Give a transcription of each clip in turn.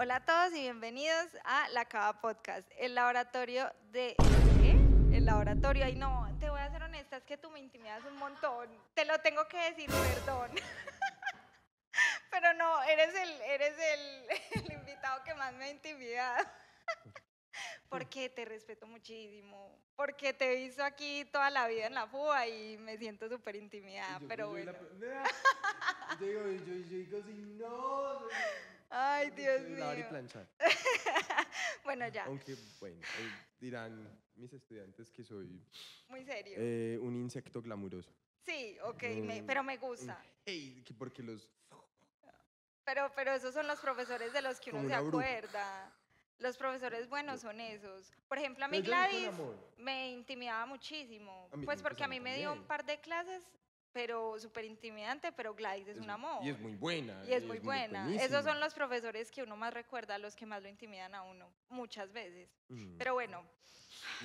Hola a todos y bienvenidos a La Cava Podcast, el laboratorio de... ¿Qué? El laboratorio, ay no, te voy a ser honesta, es que tú me intimidas un montón. Te lo tengo que decir, perdón. Pero no, eres el, eres el, invitado que más me ha Porque te respeto muchísimo, porque te he visto aquí toda la vida en la FUA y me siento súper intimidada, pero bueno. yo no... Ay, Dios mío. Lavar y planchar. bueno, ya. Aunque, bueno, eh, dirán mis estudiantes que soy... Muy serio. Eh, un insecto glamuroso. Sí, ok, mm, pero me gusta. Mm, porque los... Pero, pero esos son los profesores de los que uno se acuerda. Los profesores buenos son esos. Por ejemplo, a mí Gladys me intimidaba muchísimo. pues porque a mí me dio un par de clases pero súper intimidante, pero Gladys es, un amor. Y es muy buena. Y es, muy buena. Esos son los profesores que uno más recuerda, los que más lo intimidan a uno, muchas veces. Mm. Pero bueno,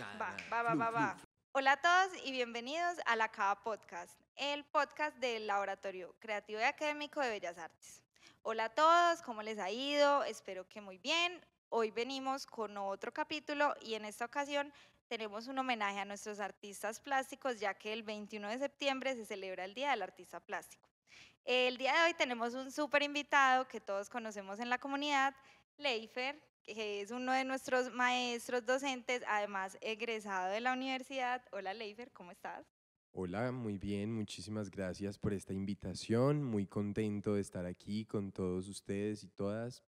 va, va, va, va, va. Hola a todos y bienvenidos a la Cava Podcast, el podcast del Laboratorio Creativo y Académico de Bellas Artes. Hola a todos, ¿cómo les ha ido? Espero que muy bien. Hoy venimos con otro capítulo y en esta ocasión tenemos un homenaje a nuestros artistas plásticos, ya que el 21 de septiembre se celebra el Día del Artista Plástico. El día de hoy tenemos un súper invitado que todos conocemos en la comunidad, Leifer, que es uno de nuestros maestros docentes, además egresado de la universidad. Hola Leifer, ¿cómo estás? Hola, muy bien, muchísimas gracias por esta invitación, muy contento de estar aquí con todos ustedes y todas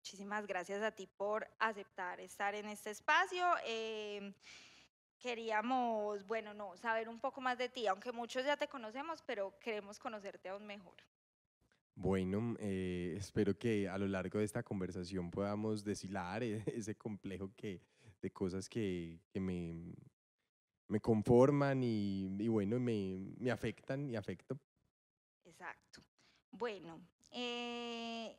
Muchísimas gracias a ti por aceptar estar en este espacio. Em, queríamos, bueno, no, saber un poco más de ti, aunque muchos ya te conocemos, pero queremos conocerte aún mejor. Bueno, eh, espero que a lo largo de esta conversación podamos deshilar e-, ese complejo que, de cosas que, me, me conforman y, bueno, me, afectan y afecto. Exacto. Bueno, eh,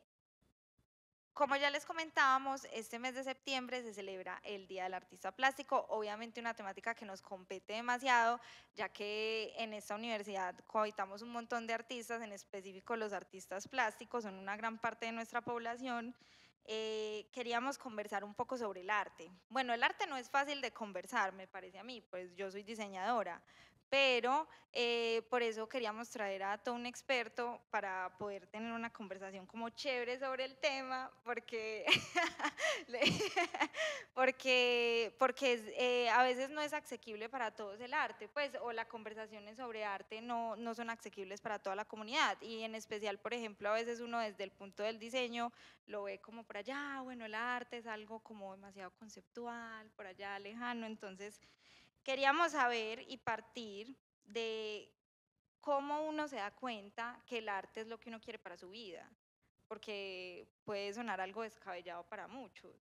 como ya les comentábamos, este mes de septiembre se celebra el Día del Artista Plástico, obviamente una temática que nos compete demasiado, ya que en esta universidad cohabitamos un montón de artistas, en específico los artistas plásticos, son una gran parte de nuestra población. Eh, queríamos conversar un poco sobre el arte. Bueno, el arte no es fácil de conversar, me parece a mí, pues yo soy diseñadora, pero eh, por eso queríamos traer a todo un experto para poder tener una conversación como chévere sobre el tema, porque, porque, porque eh, a veces no es asequible para todos el arte, pues, o las conversaciones sobre arte no, no son asequibles para toda la comunidad, y en especial, por ejemplo, a veces uno desde el punto del diseño lo ve como por allá, ah, bueno, el arte es algo como demasiado conceptual, por allá lejano, entonces Queríamos saber y partir de cómo uno se da cuenta que el arte es lo que uno quiere para su vida, porque puede sonar algo descabellado para muchos.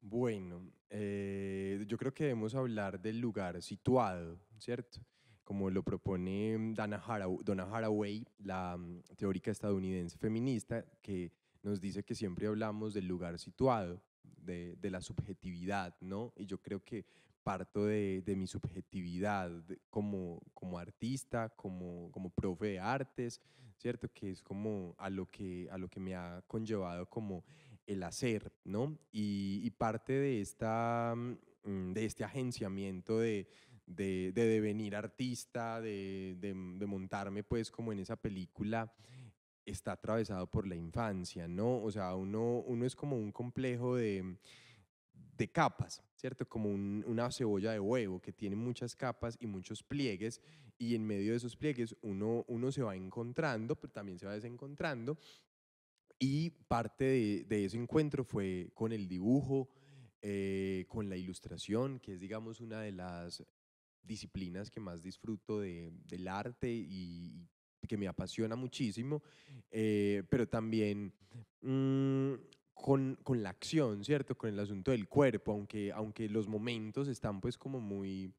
Bueno, eh, yo creo que debemos hablar del lugar situado, ¿cierto? Como lo propone Dana Donna Haraway, la mm, teórica estadounidense feminista, que nos dice que siempre hablamos del lugar situado, de, de la subjetividad, ¿no? Y yo creo que parto de, mi subjetividad como, como artista, como, como profe de artes, ¿cierto? Que es como a lo que, a lo que me ha conllevado como el hacer, ¿no? Y, parte de, esta, mm, mm, de este agenciamiento de, devenir artista, de, mm, de montarme pues como en esa película, está atravesado por la infancia, ¿no? O sea, uno, uno es como un complejo de de capas, ¿cierto? Como una cebolla de huevo que tiene muchas capas y muchos pliegues y en medio de esos pliegues uno, uno se va encontrando, pero también se va desencontrando y parte de, ese encuentro fue con el dibujo, eh, con la ilustración, que es digamos una de las disciplinas que más disfruto del arte y, que me apasiona muchísimo, eh, pero también mm, con, la acción, ¿cierto? Con el asunto del cuerpo, aunque, aunque los momentos están pues como muy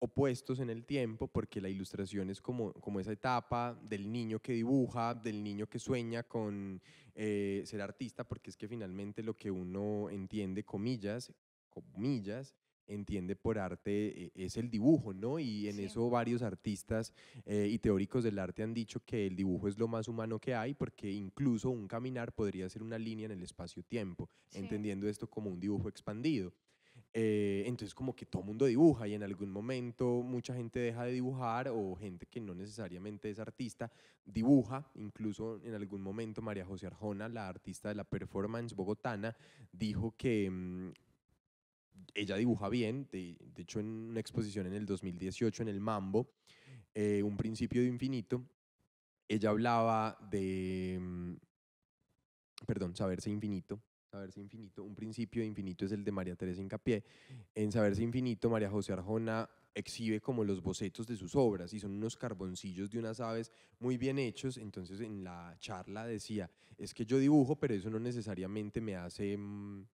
opuestos en el tiempo, porque la ilustración es como, como esa etapa del niño que dibuja, del niño que sueña con eh, ser artista, porque es que finalmente lo que uno entiende, comillas, comillas, entiende por arte eh, es el dibujo, ¿no? Y en eso varios artistas eh, y teóricos del arte han dicho que el dibujo es lo más humano que hay porque incluso un caminar podría ser una línea en el espacio-tiempo, entendiendo esto como un dibujo expandido. Eh, entonces como que todo mundo dibuja y en algún momento mucha gente deja de dibujar o gente que no necesariamente es artista dibuja, incluso en algún momento María José Arjona, la artista de la performance bogotana, dijo que mm, ella dibuja bien, de, hecho en una exposición en el 2018 en el Mambo, eh, Un principio de infinito, ella hablaba de, mm, perdón, saberse infinito, saberse infinito, un principio de infinito es el de María Teresa Incapié, en saberse infinito María José Arjona exhibe como los bocetos de sus obras y son unos carboncillos de unas aves muy bien hechos. Entonces en la charla decía, es que yo dibujo, pero eso no necesariamente me hace mm,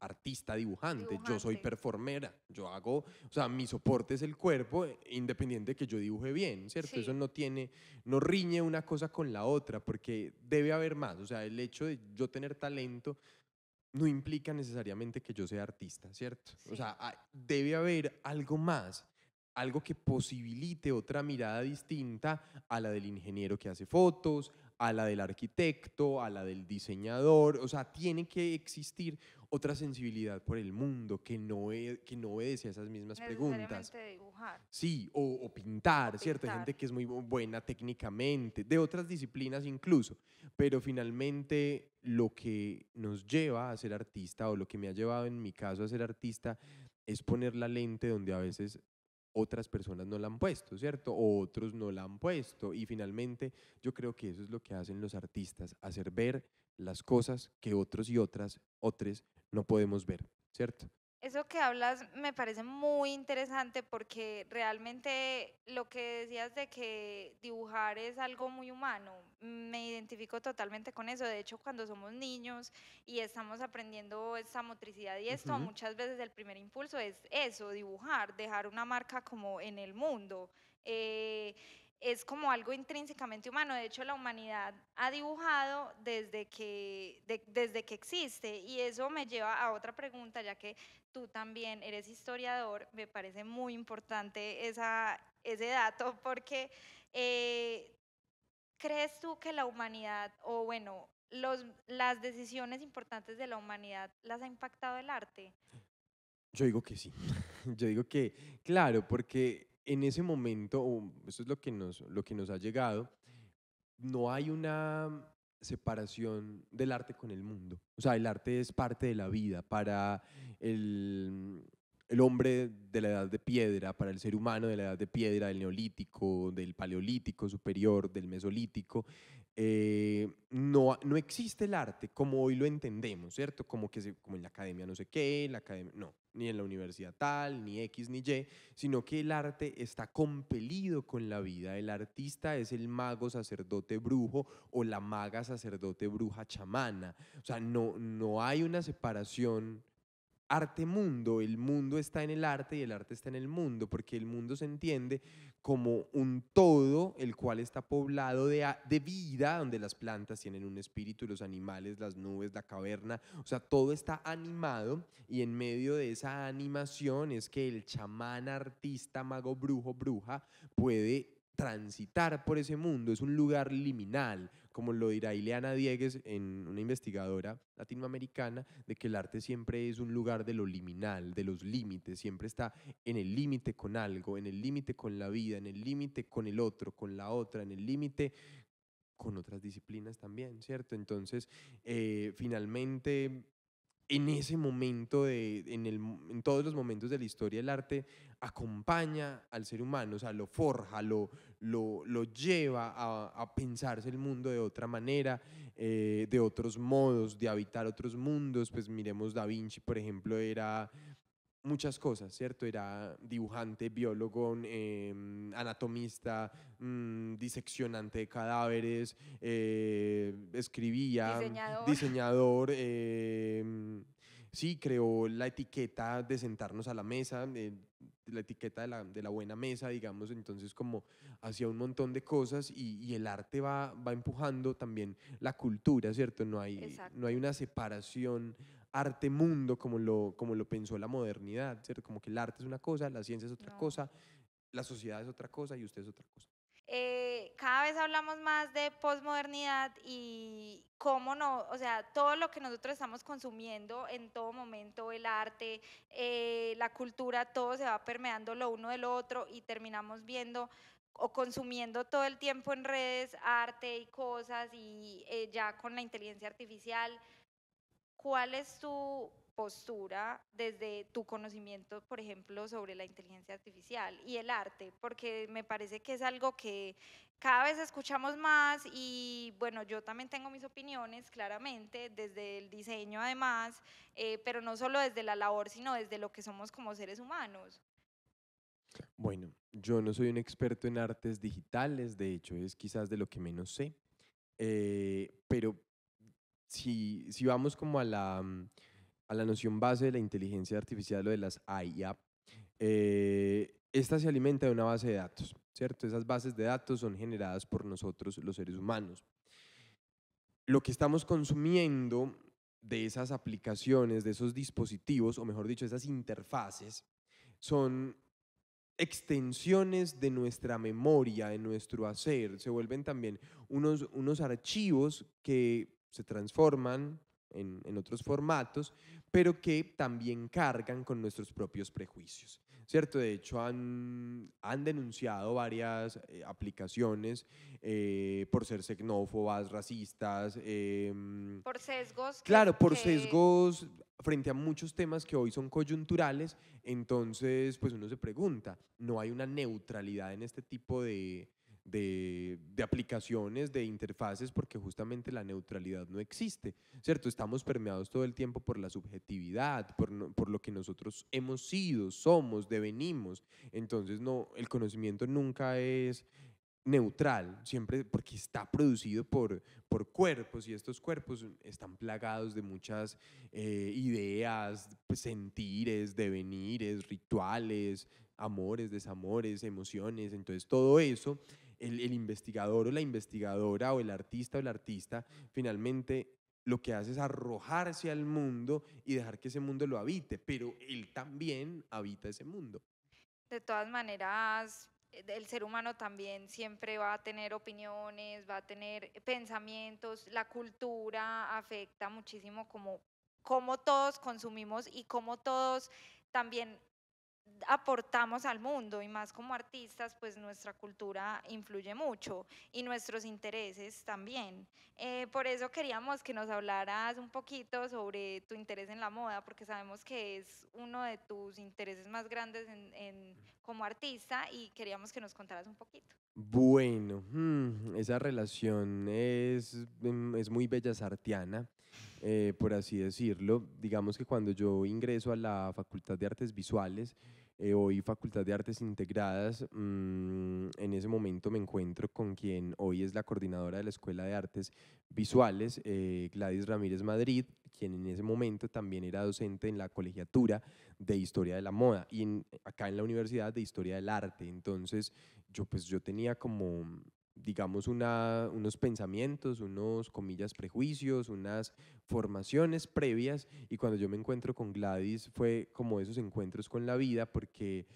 artista, dibujante, yo soy performera, yo hago, o sea, mi soporte es el cuerpo, eh, independiente de que yo dibuje bien, ¿cierto? Eso no tiene, no riñe una cosa con la otra, porque debe haber más, o sea, el hecho de yo tener talento no implica necesariamente que yo sea artista, ¿cierto? O sea, debe haber algo más, algo que posibilite otra mirada distinta a la del ingeniero que hace fotos, a la del arquitecto, a la del diseñador, o sea, tiene que existir otra sensibilidad por el mundo que no, e, que no obedece a esas mismas preguntas. dibujar. Sí, o, pintar, ¿cierto? Hay gente que es muy buena técnicamente, de otras disciplinas incluso, pero finalmente lo que nos lleva a ser artista o lo que me ha llevado en mi caso a ser artista es poner la lente donde a veces otras personas no la han puesto, ¿cierto? O otros no la han puesto. Y finalmente yo creo que eso es lo que hacen los artistas, hacer ver las cosas que otros y otras, otros no podemos ver, ¿cierto? Eso que hablas me parece muy interesante porque realmente lo que decías de que dibujar es algo muy humano, me identifico totalmente con eso. De hecho, cuando somos niños y estamos aprendiendo esta motricidad y esto, muchas veces el primer impulso es eso, dibujar, dejar una marca como en el mundo. Eh, es como algo intrínsecamente humano. De hecho, la humanidad ha dibujado desde que, desde que existe. Y eso me lleva a otra pregunta, ya que tú también eres historiador, me parece muy importante ese dato porque eh, crees tú que la humanidad, o bueno, las decisiones importantes de la humanidad las ha impactado el arte? Yo digo que sí, yo digo que, claro, porque en ese momento, eso es lo que nos ha llegado, no hay una separación del arte con el mundo. O sea, el arte es parte de la vida para el, hombre de la edad de piedra, para el ser humano de la edad de piedra, del neolítico, del paleolítico superior, del mesolítico. Eh, no, no existe el arte como hoy lo entendemos, ¿cierto? Como que se, como en la academia no sé qué, la academia... No, ni en la universidad tal, ni X, ni Y, sino que el arte está compelido con la vida. El artista es el mago sacerdote brujo o la maga sacerdote bruja chamana. O sea, no, no hay una separación arte-mundo, el mundo está en el arte y el arte está en el mundo, porque el mundo se entiende como un todo, el cual está poblado de, de, vida, donde las plantas tienen un espíritu, los animales, las nubes, la caverna, o sea, todo está animado y en medio de esa animación es que el chamán, artista, mago, brujo, bruja puede transitar por ese mundo, es un lugar liminal, como lo dirá Ileana Diegues en una investigadora latinoamericana, de que el arte siempre es un lugar de lo liminal, de los límites, siempre está en el límite con algo, en el límite con la vida, en el límite con el otro, con la otra, en el límite con otras disciplinas también, ¿cierto? Entonces, eh, finalmente en ese momento, de, en, el, en todos los momentos de la historia, del arte acompaña al ser humano, o sea, lo forja, lo, lo, lo lleva a, a, pensarse el mundo de otra manera, eh, de otros modos, de habitar otros mundos. Pues miremos Da Vinci, por ejemplo, era muchas cosas, ¿cierto? Era dibujante, biólogo, em, anatomista, mm, diseccionante de cadáveres, eh, escribía, diseñador, em, sí, creó la etiqueta de sentarnos a la mesa, eh, la etiqueta de la, buena mesa, digamos, entonces como hacía un montón de cosas y, el arte va, empujando también la cultura, ¿cierto? no hay una separación arte mundo como lo, como lo pensó la modernidad, ¿cierto? Como que el arte es una cosa, la ciencia es otra cosa, la sociedad es otra cosa y usted es otra cosa. Eh, cada vez hablamos más de posmodernidad y cómo no, o sea, todo lo que nosotros estamos consumiendo en todo momento, el arte, eh, la cultura, todo se va permeando lo uno del otro y terminamos viendo o consumiendo todo el tiempo en redes arte y cosas y eh, ya con la inteligencia artificial ¿cuál es tu postura desde tu conocimiento, por ejemplo, sobre la inteligencia artificial y el arte? Porque me parece que es algo que cada vez escuchamos más y bueno, yo también tengo mis opiniones, claramente, desde el diseño además, eh, pero no solo desde la labor, sino desde lo que somos como seres humanos. Bueno, yo no soy un experto en artes digitales, de hecho es quizás de lo que menos sé, eh, pero si, si vamos como a la, mm, a la noción base de la inteligencia artificial o de las IA, eh, esta se alimenta de una base de datos, ¿cierto? Esas bases de datos son generadas por nosotros los seres humanos. Lo que estamos consumiendo de esas aplicaciones, de esos dispositivos, o mejor dicho, esas interfaces, son extensiones de nuestra memoria, de nuestro hacer, se vuelven también unos, unos archivos que se transforman en, en, otros formatos, pero que también cargan con nuestros propios prejuicios, ¿cierto? De hecho, han, han denunciado varias eh, aplicaciones eh, por ser xenófobas, racistas. Em, por sesgos. Claro, por sesgos frente a muchos temas que hoy son coyunturales, entonces, pues uno se pregunta, ¿no hay una neutralidad en este tipo de, de, aplicaciones, de interfaces, porque justamente la neutralidad no existe, ¿cierto? Estamos permeados todo el tiempo por la subjetividad, por, lo que nosotros hemos sido, somos, devenimos. Entonces, no, el conocimiento nunca es neutral, siempre porque está producido por, por cuerpos y estos cuerpos están plagados de muchas eh, ideas, pues, sentires, devenires, rituales, amores, desamores, emociones, entonces todo eso el, investigador o la investigadora o el artista o el artista finalmente lo que hace es arrojarse al mundo y dejar que ese mundo lo habite, pero él también habita ese mundo. De todas maneras, eh, el ser humano también siempre va a tener opiniones, va a tener pensamientos, la cultura afecta muchísimo como cómo todos consumimos y como todos también aportamos al mundo y más como artistas, pues nuestra cultura influye mucho y nuestros intereses también. Eh, por eso queríamos que nos hablaras un poquito sobre tu interés en la moda, porque sabemos que es uno de tus intereses más grandes en, como artista y queríamos que nos contaras un poquito. Bueno, mm, esa relación es, mm, es muy bella sartiana, eh, por así decirlo. Digamos que cuando yo ingreso a la Facultad de Artes Visuales, eh, hoy Facultad de Artes Integradas. Mm, en ese momento me encuentro con quien hoy es la coordinadora de la Escuela de Artes Visuales, eh, Gladys Ramírez Madrid, quien en ese momento también era docente en la colegiatura de Historia de la Moda y acá en la Universidad de Historia del Arte. Entonces yo pues yo tenía como digamos, unos pensamientos, unos, comillas, prejuicios, unas formaciones previas. Y cuando yo me encuentro con Gladys fue como esos encuentros con la vida, porque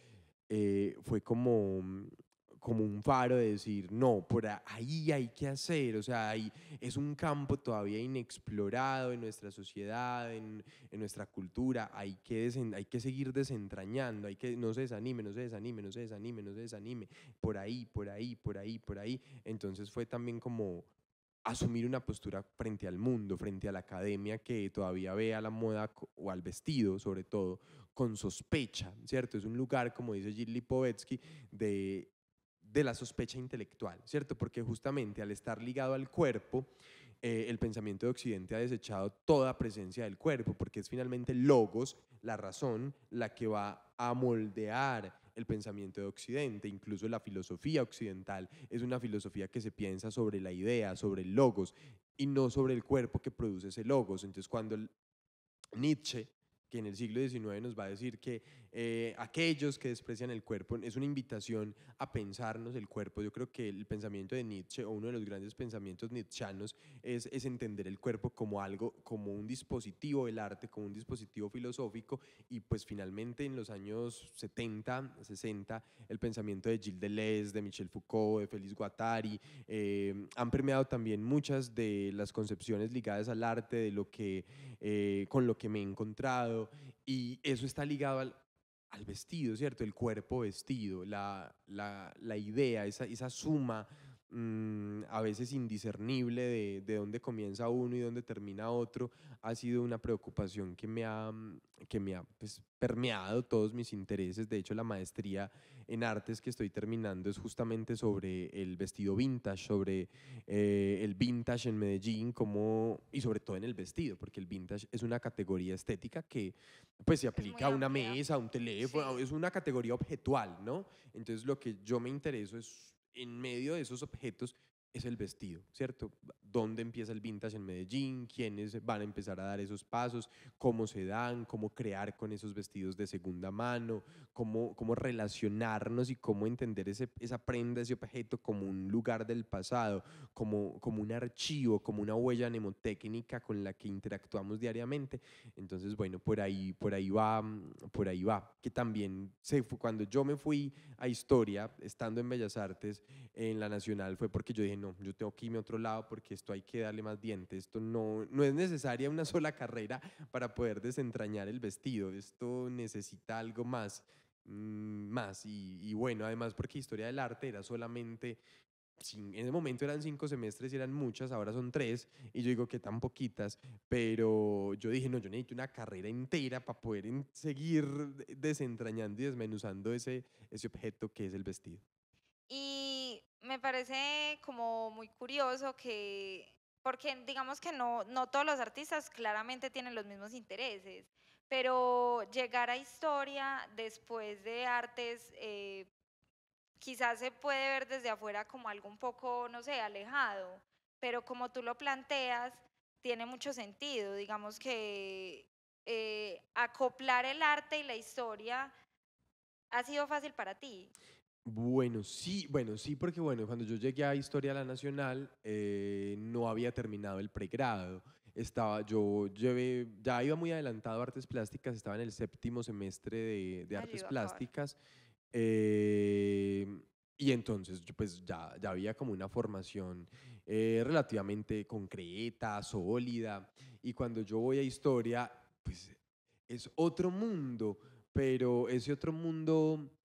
eh, fue como mm, como un faro de decir, no, por ahí hay que hacer, o sea, ahí es un campo todavía inexplorado en nuestra sociedad, en, nuestra cultura, hay que, hay que seguir desentrañando, hay que, no se desanime, no se desanime, no se desanime, no se desanime, por ahí, por ahí, por ahí, por ahí. Entonces fue también como asumir una postura frente al mundo, frente a la academia que todavía ve a la moda o al vestido, sobre todo, con sospecha, ¿cierto? Es un lugar, como dice Gilly Povetsky, de de la sospecha intelectual, ¿cierto? Porque justamente al estar ligado al cuerpo, eh, el pensamiento de Occidente ha desechado toda presencia del cuerpo, porque es finalmente logos, la razón, la que va a moldear el pensamiento de Occidente, incluso la filosofía occidental es una filosofía que se piensa sobre la idea, sobre el logos, y no sobre el cuerpo que produce ese logos. Entonces cuando Nietzsche, que en el siglo XIX nos va a decir que eh, aquellos que desprecian el cuerpo. Es una invitación a pensarnos el cuerpo. Yo creo que el pensamiento de Nietzsche, o uno de los grandes pensamientos nietzschanos, es, es entender el cuerpo como algo, como un dispositivo del arte, como un dispositivo filosófico. Y pues finalmente en los años 70, 60, el pensamiento de Gilles Deleuze, de Michel Foucault, de Félix Guattari, eh, han permeado también muchas de las concepciones ligadas al arte, de lo que, eh, con lo que me he encontrado. Y eso está ligado al, al vestido, ¿cierto? El cuerpo vestido, la, idea, esa, esa suma Mm, a veces indiscernible de, de, dónde comienza uno y dónde termina otro, ha sido una preocupación que me ha, mm, que me ha pues, permeado todos mis intereses. De hecho, la maestría en artes que estoy terminando es justamente sobre el vestido vintage, sobre eh, el vintage en Medellín como, y sobre todo en el vestido, porque el vintage es una categoría estética que pues, se aplica a una mesa, a un teléfono, es una categoría objetual, ¿no? Entonces, lo que yo me intereso es en medio de esos objetos es el vestido, ¿cierto? ¿Dónde empieza el vintage en Medellín? ¿Quiénes van a empezar a dar esos pasos? ¿Cómo se dan? ¿Cómo crear con esos vestidos de segunda mano? ¿Cómo, cómo relacionarnos y cómo entender ese, esa prenda, ese objeto como un lugar del pasado, como, como un archivo, como una huella mnemotécnica con la que interactuamos diariamente? Entonces, bueno, por ahí, por ahí va, por ahí va. Que también se cuando yo me fui a historia, estando en Bellas Artes, en la Nacional, fue porque yo dije, no, yo tengo que irme a otro lado porque esto hay que darle más dientes, esto no, no es necesaria una sola carrera para poder desentrañar el vestido, esto necesita algo más, mm, más, y, bueno, además porque historia del arte era solamente en el momento eran cinco semestres y eran muchas, ahora son tres, y yo digo que tan poquitas, pero yo dije, no, yo necesito una carrera entera para poder seguir desentrañando y desmenuzando ese, ese objeto que es el vestido. Y me parece como muy curioso que, porque digamos que no, no todos los artistas claramente tienen los mismos intereses, pero llegar a historia después de artes eh, quizás se puede ver desde afuera como algo un poco, no sé, alejado, pero como tú lo planteas, tiene mucho sentido, digamos que eh, acoplar el arte y la historia ha sido fácil para ti. Bueno, sí, bueno, sí, porque bueno, cuando yo llegué a Historia de la Nacional eh, no había terminado el pregrado. Estaba, yo llevé, ya iba muy adelantado a artes plásticas, estaba en el séptimo semestre de, artes plásticas. Eh, y entonces, pues ya, había como una formación eh, relativamente concreta, sólida. Y cuando yo voy a Historia, pues es otro mundo, pero ese otro mundo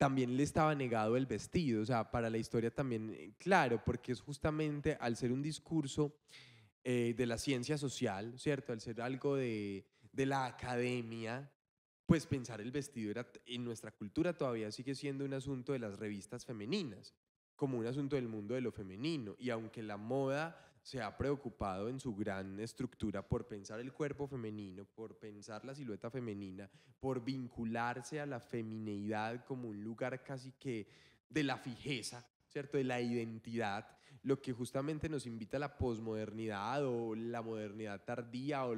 también le estaba negado el vestido, o sea, para la historia también, eh, claro, porque es justamente al ser un discurso eh, de la ciencia social, ¿cierto? Al ser algo de, de la academia, pues pensar el vestido era, en nuestra cultura todavía sigue siendo un asunto de las revistas femeninas, como un asunto del mundo de lo femenino, y aunque la moda se ha preocupado en su gran estructura por pensar el cuerpo femenino, por pensar la silueta femenina, por vincularse a la femineidad como un lugar casi que de la fijeza, ¿cierto? De la identidad, lo que justamente nos invita a la posmodernidad o la modernidad tardía o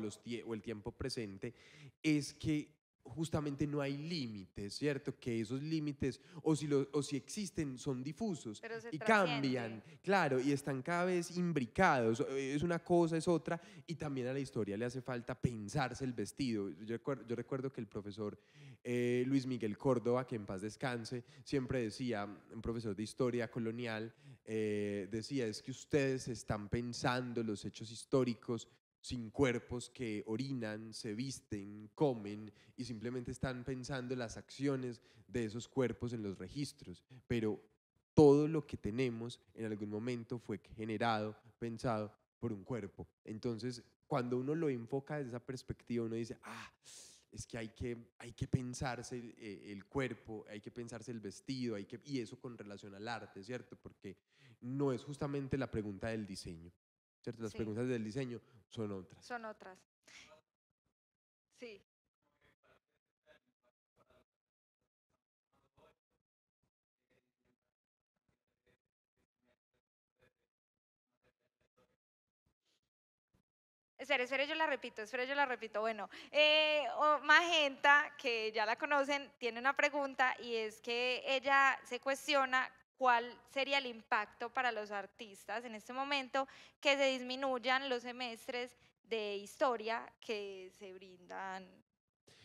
el tiempo presente, es que justamente no hay límites, ¿cierto? Que esos límites, o si, o si existen, son difusos y cambian, claro, y están cada vez imbricados, eh, es una cosa, es otra, y también a la historia le hace falta pensarse el vestido. Yo, recuerdo que el profesor eh, Luis Miguel Córdoba, que en paz descanse, siempre decía, un profesor de historia colonial, eh, decía, es que ustedes están pensando los hechos históricos sin cuerpos que orinan, se visten, comen y simplemente están pensando las acciones de esos cuerpos en los registros. Pero todo lo que tenemos en algún momento fue generado, pensado por un cuerpo. Entonces, cuando uno lo enfoca desde esa perspectiva, uno dice, ah, es que hay que, hay que pensarse el, eh, cuerpo, hay que pensarse el vestido, hay que, y eso con relación al arte, ¿cierto? Porque no es justamente la pregunta del diseño. Las preguntas del diseño son otras. Son otras. Sí. Espera, yo la repito, espera, yo la repito. Bueno, eh, Magenta, que ya la conocen, tiene una pregunta y es que ella se cuestiona cuál sería el impacto para los artistas en este momento que se disminuyan los semestres de historia que se brindan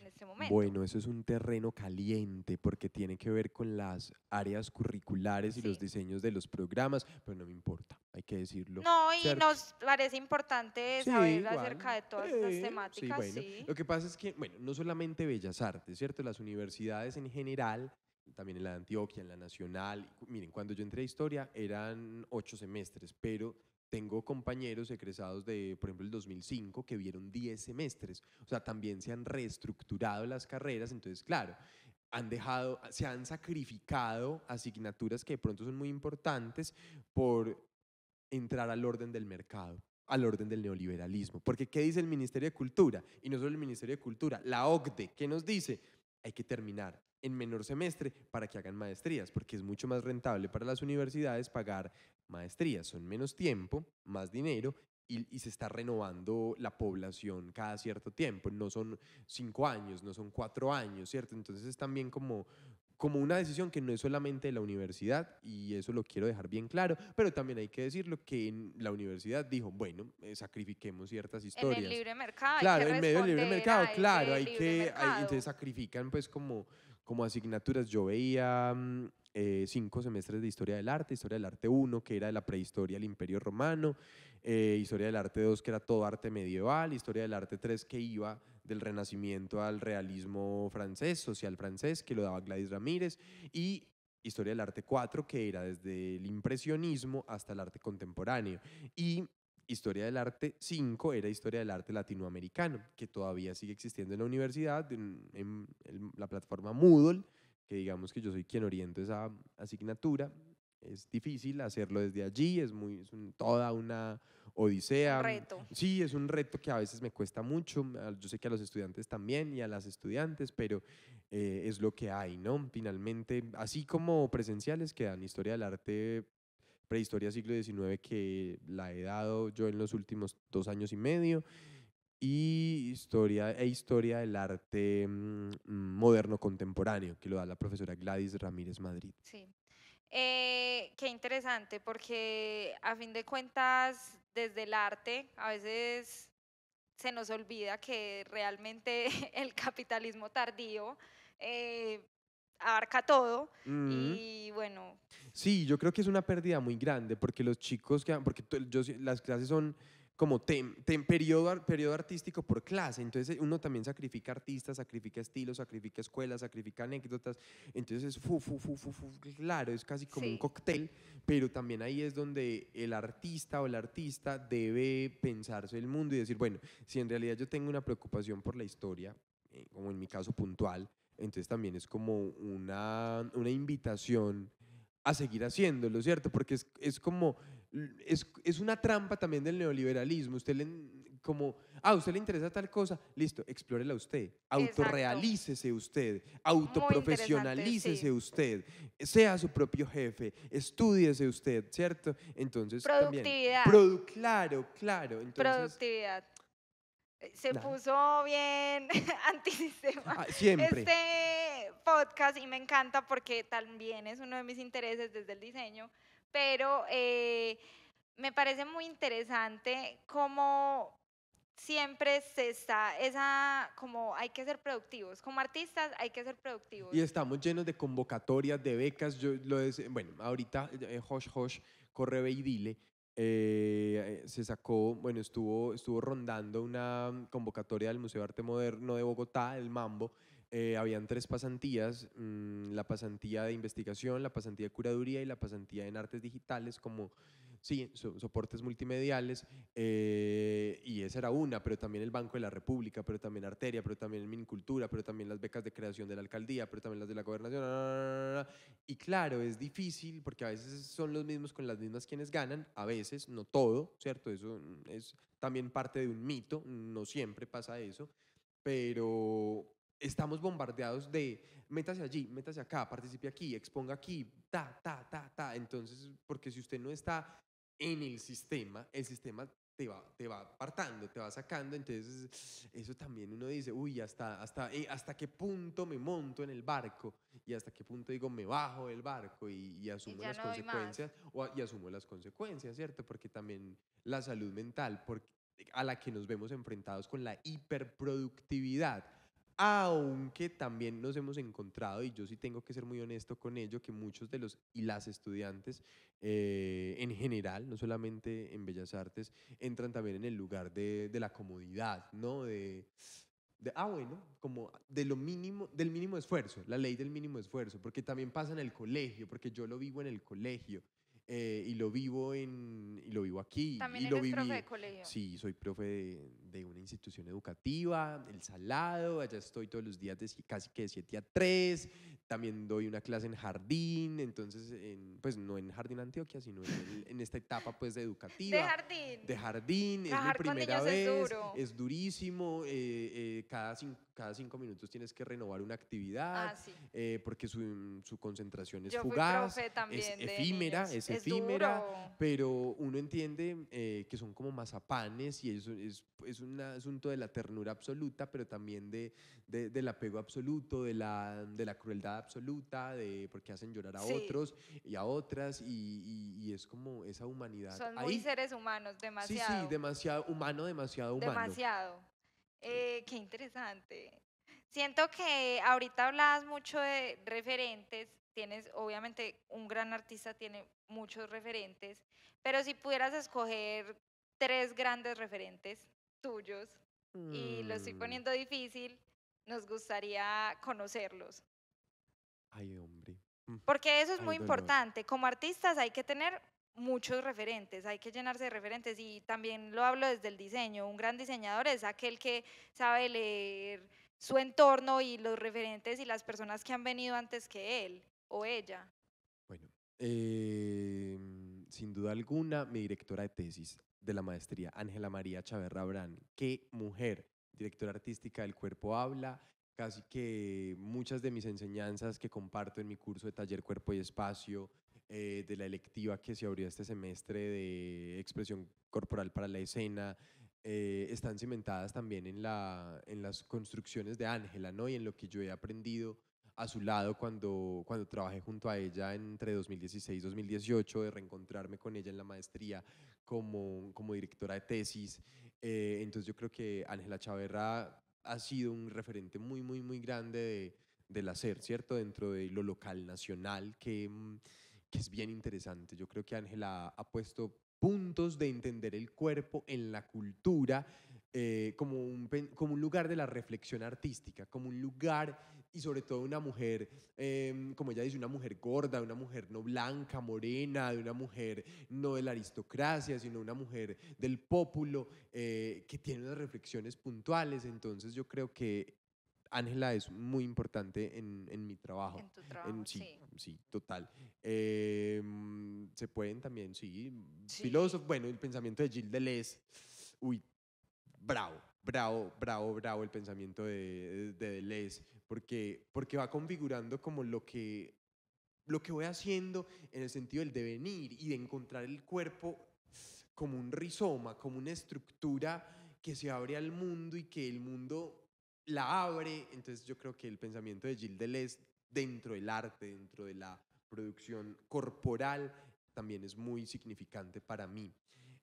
en este momento. Bueno, eso es un terreno caliente porque tiene que ver con las áreas curriculares y los diseños de los programas, pero no me importa, hay que decirlo. No, y nos parece importante saber acerca de todas estas temáticas. Lo que pasa es que, bueno, no solamente Bellas Artes, ¿cierto? Las universidades en general también en la de Antioquia, en la Nacional. Miren, cuando yo entré a historia eran ocho semestres, pero tengo compañeros egresados de, por ejemplo, el 2005 que vieron diez semestres. O sea, también se han reestructurado las carreras. Entonces, claro, han dejado, se han sacrificado asignaturas que de pronto son muy importantes por entrar al orden del mercado al orden del neoliberalismo. Porque ¿qué dice el Ministerio de Cultura? Y no solo el Ministerio de Cultura, la OCDE, ¿qué nos dice? Hay que terminar en menor semestre para que hagan maestrías, porque es mucho más rentable para las universidades pagar maestrías, son menos tiempo, más dinero y, se está renovando la población cada cierto tiempo, no son cinco años, no son cuatro años, ¿cierto? Entonces es también como, como una decisión que no es solamente de la universidad y eso lo quiero dejar bien claro, pero también hay que decirlo que la universidad dijo, bueno, eh, sacrifiquemos ciertas historias. En el libre mercado. Claro, en medio del libre mercado, claro, hay que, entonces sacrifican pues como como asignaturas yo veía mm, eh, cinco semestres de Historia del Arte, Historia del Arte 1, que era de la prehistoria del Imperio Romano, eh, Historia del Arte 2, que era todo arte medieval, Historia del Arte 3, que iba del Renacimiento al realismo francés, social francés, que lo daba Gladys Ramírez, y Historia del Arte 4, que era desde el impresionismo hasta el arte contemporáneo. Y Historia del Arte 5 era Historia del Arte Latinoamericano, que todavía sigue existiendo en la universidad, en, la plataforma Moodle, que digamos que yo soy quien oriento esa asignatura. Es difícil hacerlo desde allí, es, muy, toda una odisea. Un reto. Sí, es un reto que a veces me cuesta mucho. Yo sé que a los estudiantes también y a las estudiantes, pero eh, es lo que hay, ¿no? Finalmente, así como presenciales que dan historia del arte Prehistoria siglo XIX que la he dado yo en los últimos dos años y medio y historia e historia del arte mm, moderno contemporáneo que lo da la profesora Gladys Ramírez Madrid. Sí. Eh, qué interesante, porque a fin de cuentas, desde el arte, a veces se nos olvida que realmente el capitalismo tardío eh, abarca todo y bueno. Sí, yo creo que es una pérdida muy grande porque los chicos que porque las clases son como tem, periodo, periodo artístico por clase, entonces eh, uno también sacrifica artistas, sacrifica estilos, sacrifica escuelas, sacrifica anécdotas, entonces fu, fu, fu, fu claro, es casi como un cóctel, pero también ahí es donde el artista o la artista debe pensarse el mundo y decir, bueno, si en realidad yo tengo una preocupación por la historia, eh, como en mi caso puntual, entonces también es como una, una invitación a seguir haciéndolo, ¿cierto? Porque es, es como, es, es, una trampa también del neoliberalismo. Usted le, como, ah, a usted le interesa tal cosa, listo, explórela usted, autorrealícese usted, autoprofesionalícese usted, sea su propio jefe, estudiese usted, ¿cierto? Entonces, productividad. También, Productividad. claro, claro. Entonces, productividad. Eh, se puso bien antisistema ah, este podcast y me encanta porque también es uno de mis intereses desde el diseño, pero eh, me parece muy interesante cómo siempre se está esa como hay que ser productivos como artistas hay que ser productivos y estamos llenos de convocatorias de becas yo lo bueno ahorita eh, Josh Josh corre ve y dile eh, se sacó, bueno, estuvo, estuvo rondando una convocatoria del Museo de Arte Moderno de Bogotá, el Mambo. Eh, habían tres pasantías, mm, la pasantía de investigación, la pasantía de curaduría y la pasantía en artes digitales como Sí, soportes multimediales eh, y esa era una, pero también el Banco de la República, pero también Arteria, pero también mincultura pero también las becas de creación de la alcaldía, pero también las de la gobernación. y claro, es difícil porque a veces son los mismos con las mismas quienes ganan, a veces, no todo, ¿cierto? Eso es también parte de un mito, no siempre pasa eso, pero, estamos bombardeados de métase allí, métase acá, participe aquí, exponga aquí, ta, ta, ta, ta. Entonces, porque si usted no está en el sistema, el sistema te va, te va apartando, te va sacando. Entonces, eso también uno dice, uy, hasta, hasta, eh, hasta qué punto me monto en el barco y hasta qué punto digo, me bajo del barco y, asumo las consecuencias o, y asumo las consecuencias, ¿cierto? Porque también la salud mental porque, a la que nos vemos enfrentados con la hiperproductividad. Aunque también nos hemos encontrado, y yo sí tengo que ser muy honesto con ello, que muchos de los y las estudiantes eh, en general, no solamente en Bellas Artes, entran también en el lugar de, la comodidad, ¿no? De, ah, bueno, como de lo mínimo, del mínimo esfuerzo, la ley del mínimo esfuerzo, porque también pasa en el colegio, porque yo lo vivo en el colegio. Eh, y lo vivo en y lo vivo aquí también eres profe de colegio sí soy profe de, de una institución educativa, el salado, allá estoy todos los días casi que de 7 a 3, también doy una clase en jardín, entonces, pues no en Jardín Antioquia, sino en, esta etapa pues educativa. De jardín. De jardín, es mi primera vez, es, durísimo, eh, eh, cada, cinco, cada minutos tienes que renovar una actividad, ah, eh, porque su, concentración es fugaz, es efímera, es, efímera, pero uno entiende que son como mazapanes y eso es es un asunto de la ternura absoluta, pero también de, del apego absoluto, de la, de la crueldad absoluta, de porque hacen llorar a otros y a otras, y, es como esa humanidad. Son muy seres humanos, demasiado. Sí, sí, demasiado humano, demasiado humano. Demasiado. Eh, qué interesante. Siento que ahorita hablabas mucho de referentes, tienes, obviamente, un gran artista tiene muchos referentes, pero si pudieras escoger tres grandes referentes, tuyos y lo estoy mm. poniendo difícil, nos gustaría conocerlos. Ay, hombre. Mm. Porque eso es muy importante. Como artistas hay que tener muchos referentes, hay que llenarse de referentes y también lo hablo desde el diseño. Un gran diseñador es aquel que sabe leer su entorno y los referentes y las personas que han venido antes que él o ella. Bueno, eh, sin duda alguna, mi directora de tesis de la maestría, Ángela María Chaverra Brán. Qué mujer, directora artística del Cuerpo Habla. Casi que muchas de mis enseñanzas que comparto en mi curso de taller Cuerpo y Espacio, eh, de la electiva que se abrió este semestre de expresión corporal para la escena, eh, están cimentadas también en, en las construcciones de Ángela, ¿no? Y en lo que yo he aprendido a su lado cuando, cuando trabajé junto a ella entre 2016 y 2018, de reencontrarme con ella en la maestría como, como directora de tesis. Eh, entonces yo creo que Ángela Chaverra ha sido un referente muy, muy, muy grande del hacer, ¿cierto? Dentro de lo local, nacional, que, mm, que es bien interesante. Yo creo que Ángela ha puesto puntos de entender el cuerpo en la cultura eh, como, un, como un lugar de la reflexión artística, como un lugar y sobre todo una mujer, em, como ella dice, una mujer gorda, una mujer no blanca, morena, de una mujer no de la aristocracia, sino una mujer del pueblo eh, que tiene unas reflexiones puntuales. Entonces yo creo que Ángela es muy importante en, en, mi trabajo. En tu trabajo, sí, sí. total. Em, se pueden también, sí. sí. bueno, el pensamiento de Gilles Deleuze, uy, bravo, bravo, bravo, bravo el pensamiento de, de Deleuze, porque, porque va configurando como lo que, lo que voy haciendo en el sentido del devenir y de encontrar el cuerpo como un rizoma, como una estructura que se abre al mundo y que el mundo la abre. Entonces yo creo que el pensamiento de Gilles Deleuze dentro del arte, dentro de la producción corporal, también es muy significante para mí.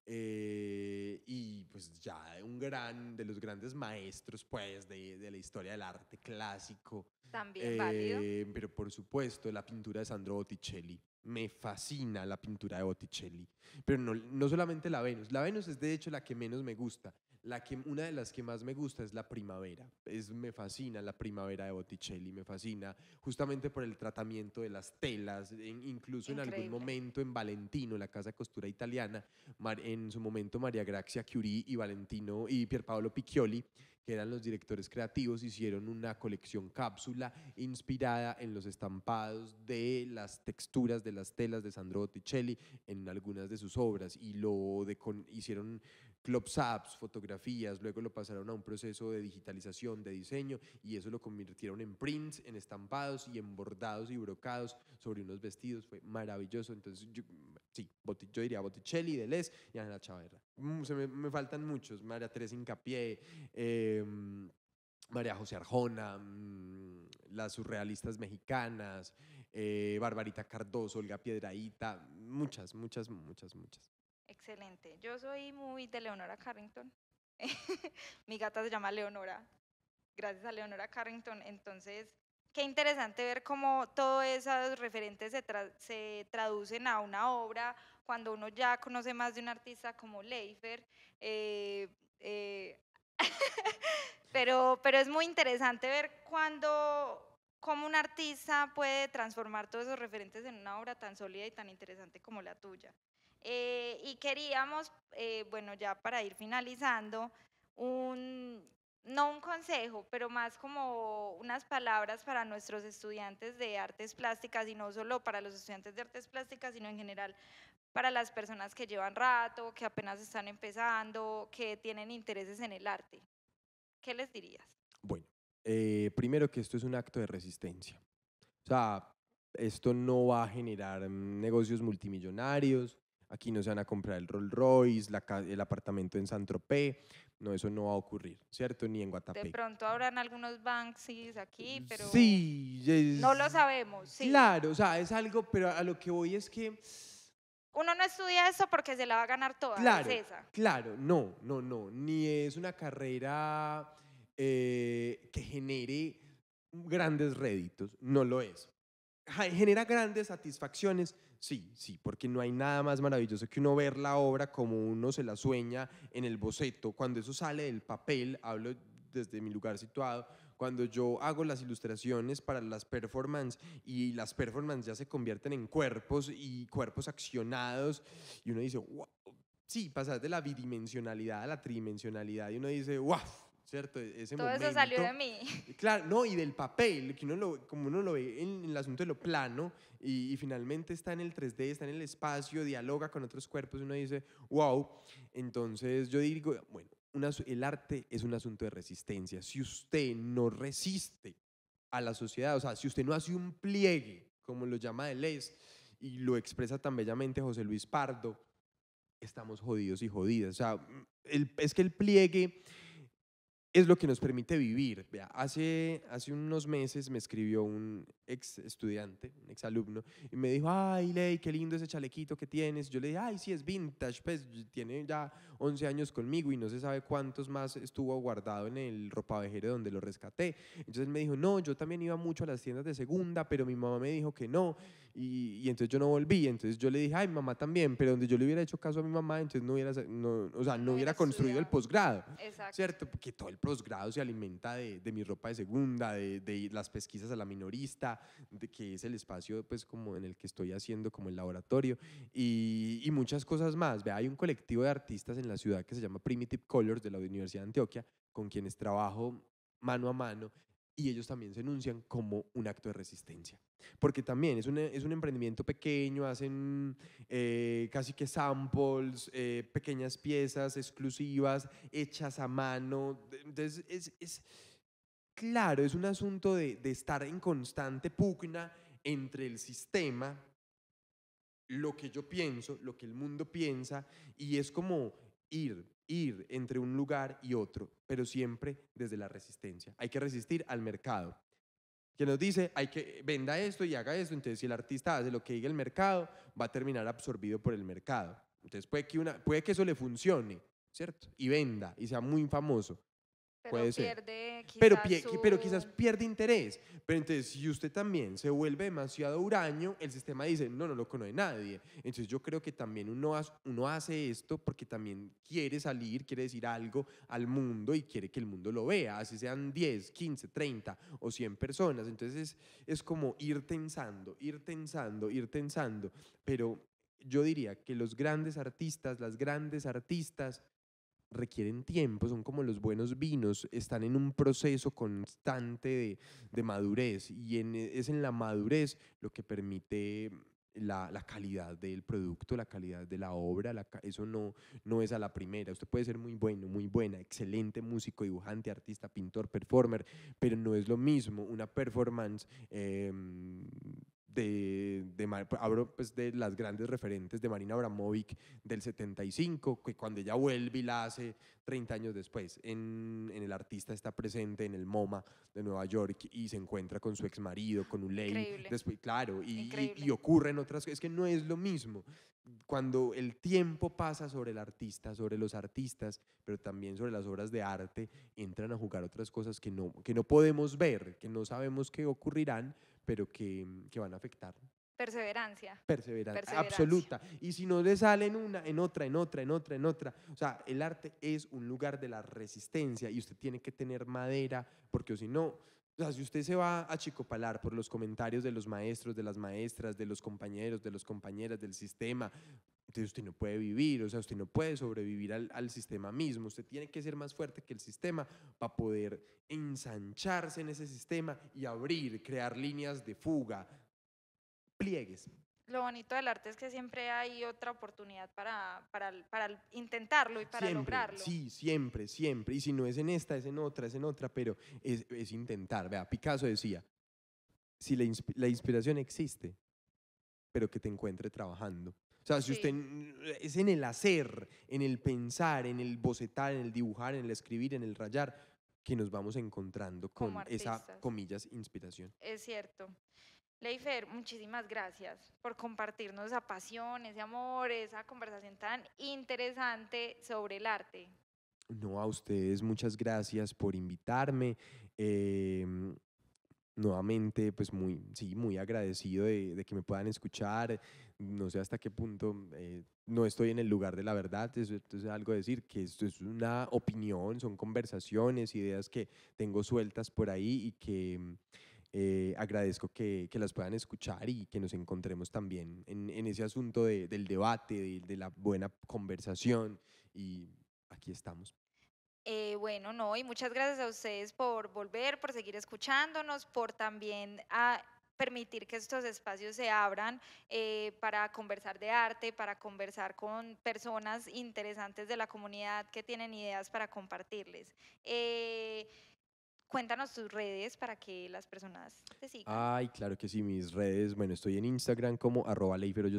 Eh, y pues ya un gran, de los grandes maestros pues de, de la historia del arte clásico. También eh, Pero por supuesto la pintura de Sandro Botticelli. Me fascina la pintura de Botticelli. Pero no, no solamente la Venus. La Venus es de hecho la que menos me gusta. La que, una de las que más me gusta es la primavera. Es, me fascina la primavera de Botticelli, me fascina justamente por el tratamiento de las telas, incluso en algún momento en Valentino, la casa de costura italiana, en su momento María Grazia Curie y Valentino y Pierpaolo Piccioli que eran los directores creativos, hicieron una colección cápsula inspirada en los estampados de las texturas de las telas de Sandro Botticelli en algunas de sus obras y lo hicieron close-ups, fotografías, luego lo pasaron a un proceso de digitalización, de diseño y eso lo convirtieron en prints, en estampados y en bordados y brocados sobre unos vestidos, fue maravilloso, entonces yo, Sí, yo diría Botticelli, Deleuze y Ángela Chaverra. Mm, me, faltan muchos. María Teresa Incapié, em, María José Arjona, mm, las surrealistas mexicanas, eh, Barbarita Cardoso, Olga Piedraíta, muchas, muchas, muchas, muchas. Excelente. Yo soy muy de Leonora Carrington. Mi gata se llama Leonora. Gracias a Leonora Carrington. Entonces, qué interesante ver cómo todos esos referentes se, traducen a una obra cuando uno ya conoce más de un artista como Leifer. Eh, eh, pero, pero es muy interesante ver cuando, cómo un artista puede transformar todos esos referentes en una obra tan sólida y tan interesante como la tuya. Eh, y queríamos, bueno, ya para ir finalizando, un, no un consejo, pero más como unas palabras para nuestros estudiantes de artes plásticas y no solo para los estudiantes de artes plásticas, sino en general para las personas que llevan rato, que apenas están empezando, que tienen intereses en el arte. ¿Qué les dirías? Bueno, eh, primero que esto es un acto de resistencia. O sea, esto no va a generar mm, negocios multimillonarios, aquí no se van a comprar el Rolls Royce, la, el apartamento en Saint-Tropez, no, eso no va a ocurrir, ¿cierto? Ni en Guatapé. De pronto habrán algunos Banksys aquí, pero sí, no lo sabemos. Sí. Claro, o sea, es algo, pero a lo que voy es que... Uno no estudia eso porque se la va a ganar toda, claro, Claro, no, no, no, ni es una carrera eh, que genere grandes réditos, no lo es. Genera grandes satisfacciones, Sí, sí, porque no hay nada más maravilloso que uno ver la obra como uno se la sueña en el boceto. Cuando eso sale del papel, hablo desde mi lugar situado, cuando yo hago las ilustraciones para las performances y las performances ya se convierten en cuerpos y cuerpos accionados y uno dice, wow, sí, pasas de la bidimensionalidad a la tridimensionalidad y uno dice, wow ¿cierto? Ese Todo momento, eso salió de mí. Claro, no, y del papel, que uno lo, como uno lo ve en, el asunto de lo plano y, finalmente está en el 3D, está en el espacio, dialoga con otros cuerpos, uno dice, wow. Entonces yo digo, bueno, el arte es un asunto de resistencia. Si usted no resiste a la sociedad, o sea, si usted no hace un pliegue, como lo llama Deleuze, y lo expresa tan bellamente José Luis Pardo, estamos jodidos y jodidas. O sea, es que el pliegue es lo que nos permite vivir. hace, hace unos meses me escribió un ex estudiante, un ex alumno, y me dijo, ay, Ley, qué lindo ese chalequito que tienes. Yo le dije, ay, sí, es vintage, pues tiene ya 11 años conmigo y no se sabe cuántos más estuvo guardado en el ropavejero donde lo rescaté. Entonces me dijo, no, yo también iba mucho a las tiendas de segunda, pero mi mamá me dijo que no. Y, entonces yo no volví, entonces yo le dije, ay, mamá también, pero donde yo le hubiera hecho caso a mi mamá, entonces no hubiera, no, o sea, no, hubiera construido el posgrado, ¿cierto? Porque todo el posgrado se alimenta de, de, mi ropa de segunda, de, de, las pesquisas a la minorista, de que es el espacio, pues, como en el que estoy haciendo, como el laboratorio, y, y muchas cosas más. ve hay un colectivo de artistas en la ciudad que se llama Primitive Colors de la Universidad de Antioquia, con quienes trabajo mano a mano y ellos también se enuncian como un acto de resistencia. Porque también es un, es un emprendimiento pequeño, hacen eh, casi que samples, eh, pequeñas piezas exclusivas, hechas a mano. Entonces, es, es claro, es un asunto de, de estar en constante pugna entre el sistema, lo que yo pienso, lo que el mundo piensa, y es como ir ir entre un lugar y otro, pero siempre desde la resistencia. Hay que resistir al mercado. Que nos dice, hay que venda esto y haga esto. Entonces, si el artista hace lo que diga el mercado, va a terminar absorbido por el mercado. Entonces, puede que, puede que eso le funcione, ¿cierto? Y venda y sea muy famoso, pero puede ser. Quizás pero, pero quizás pierde interés. Pero entonces, si usted también se vuelve demasiado huraño, el sistema dice, no, no lo conoce nadie. Entonces yo creo que también uno, uno hace esto porque también quiere salir, quiere decir algo al mundo y quiere que el mundo lo vea, así sean 10, 15, 30 o 100 personas. Entonces es como ir tensando, ir tensando, ir tensando. Pero yo diría que los grandes artistas, las grandes artistas, requieren tiempo, son como los buenos vinos, están en un proceso constante de, madurez y es en la madurez lo que permite la, la, calidad del producto, la calidad de la obra, la, eso no, no es a la primera. Usted puede ser muy bueno, muy buena, excelente músico, dibujante, artista, pintor, performer, pero no es lo mismo una performance em, de, de, pues, hablo pues, de las grandes referentes de Marina Abramovic del 75, que cuando ella vuelve y la hace 30 años después, en, en El Artista está presente en el MoMA de Nueva York y se encuentra con su ex marido, con Ulay después, claro, y, y, ocurren otras cosas, es que no es lo mismo. Cuando el tiempo pasa sobre el artista, sobre los artistas, pero también sobre las obras de arte, entran a jugar otras cosas que no, que no podemos ver, que no sabemos qué ocurrirán, pero que, mm, que van a afectar. Perseverancia. Perseverancia. absoluta. Y si no le sale en una, en otra, en otra, en otra, en otra. O sea, el arte es un lugar de la resistencia y usted tiene que tener madera, porque si no, o sea, si usted se va a chicopalar por los comentarios de los maestros, de las maestras, de los compañeros, de las compañeras, del sistema, usted no puede vivir, o sea, usted no puede sobrevivir al, sistema mismo, usted tiene que ser más fuerte que el sistema para poder ensancharse en ese sistema y abrir, crear líneas de fuga, pliegues. Lo bonito del arte es que siempre hay otra oportunidad para, para, intentarlo y para siempre, Sí, siempre, siempre. Y si no es en esta, es en otra, es en otra, pero es, es intentar. Vea, Picasso decía, si la inspiración existe, pero que te encuentre trabajando. O sea, si usted es en el hacer, en el pensar, en el bocetar, en el dibujar, en el escribir, en el rayar, que nos vamos encontrando con esa, comillas, inspiración. Es cierto. Leifer, muchísimas gracias por compartirnos esa pasión, ese amor, esa conversación tan interesante sobre el arte. No, a ustedes muchas gracias por invitarme. Em, nuevamente, pues muy, sí, muy agradecido de, que me puedan escuchar. No sé hasta qué punto eh, no estoy en el lugar de la verdad. Eso, entonces, algo decir que esto es una opinión, son conversaciones, ideas que tengo sueltas por ahí y que mm, eh, agradezco que, que, las puedan escuchar y que nos encontremos también en, en ese asunto del debate, de la buena conversación. Y aquí estamos. Eh, bueno, no, y muchas gracias a ustedes por volver, por seguir escuchándonos, por también ah, permitir que estos espacios se abran eh, para conversar de arte, para conversar con personas interesantes de la comunidad que tienen ideas para compartirles. Eh, Cuéntanos tus redes para que las personas te sigan. Ay, claro que sí, mis redes. Bueno, estoy en Instagram como arroba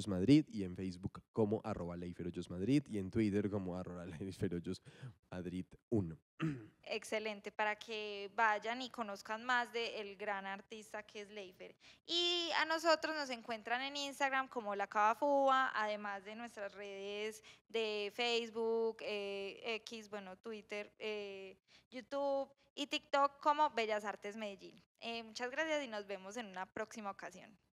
Madrid y en Facebook como arroba Madrid y en Twitter como arroba Madrid 1. Excelente, para que vayan y conozcan más del gran artista que es Leifer. Y a nosotros nos encuentran en Instagram como La Cava además de nuestras redes de Facebook, eh, X, bueno, Twitter, eh, YouTube y TikTok como Bellas Artes Medellín. Eh, muchas gracias y nos vemos en una próxima ocasión.